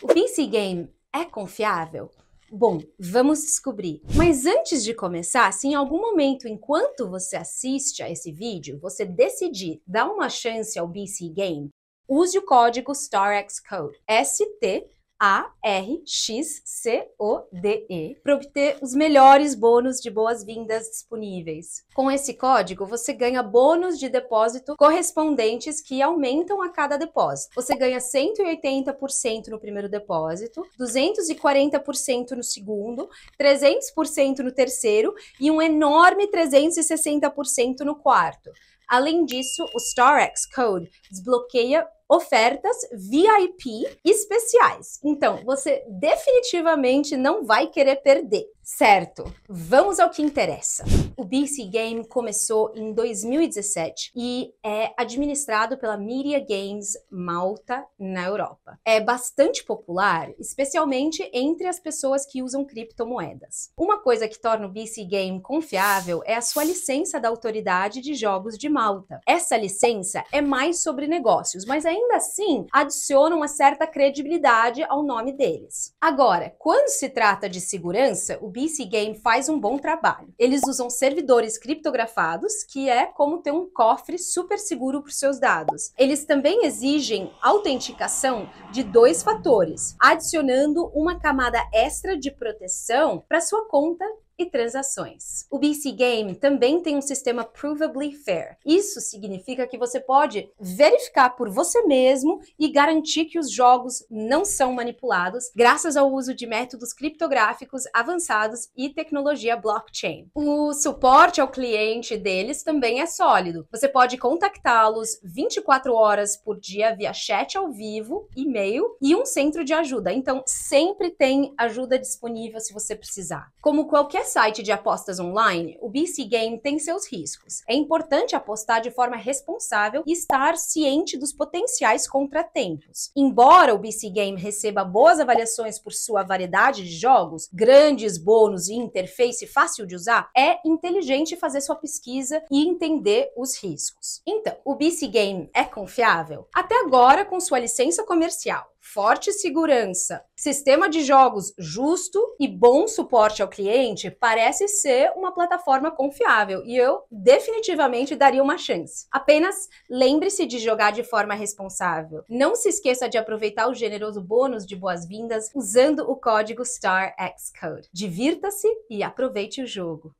O Vinci Game é confiável? Bom, vamos descobrir. Mas antes de começar, se em algum momento enquanto você assiste a esse vídeo, você decidir dar uma chance ao BC Game, use o código StarX Code ST a R X C O D E para obter os melhores bônus de boas-vindas disponíveis. Com esse código, você ganha bônus de depósito correspondentes que aumentam a cada depósito. Você ganha 180% no primeiro depósito, 240% no segundo, 300% no terceiro e um enorme 360% no quarto. Além disso, o StarX Code desbloqueia ofertas VIP especiais. Então, você definitivamente não vai querer perder. Certo, vamos ao que interessa. O BC Game começou em 2017 e é administrado pela Media Games Malta na Europa. É bastante popular, especialmente entre as pessoas que usam criptomoedas. Uma coisa que torna o BC Game confiável é a sua licença da Autoridade de Jogos de Malta. Essa licença é mais sobre negócios, mas ainda assim adiciona uma certa credibilidade ao nome deles. Agora, quando se trata de segurança, o PC Game faz um bom trabalho. Eles usam servidores criptografados, que é como ter um cofre super seguro para os seus dados. Eles também exigem autenticação de dois fatores, adicionando uma camada extra de proteção para sua conta e transações. O BC Game também tem um sistema provably fair. Isso significa que você pode verificar por você mesmo e garantir que os jogos não são manipulados graças ao uso de métodos criptográficos avançados e tecnologia blockchain. O suporte ao cliente deles também é sólido. Você pode contactá-los 24 horas por dia via chat ao vivo, e-mail e um centro de ajuda. Então sempre tem ajuda disponível se você precisar. Como qualquer site de apostas online, o BC Game tem seus riscos. É importante apostar de forma responsável e estar ciente dos potenciais contratempos. Embora o BC Game receba boas avaliações por sua variedade de jogos, grandes bônus e interface fácil de usar, é inteligente fazer sua pesquisa e entender os riscos. Então, o BC Game é confiável? Até agora, com sua licença comercial forte segurança, sistema de jogos justo e bom suporte ao cliente, parece ser uma plataforma confiável e eu definitivamente daria uma chance. Apenas lembre-se de jogar de forma responsável. Não se esqueça de aproveitar o generoso bônus de boas-vindas usando o código STARXCODE. Divirta-se e aproveite o jogo.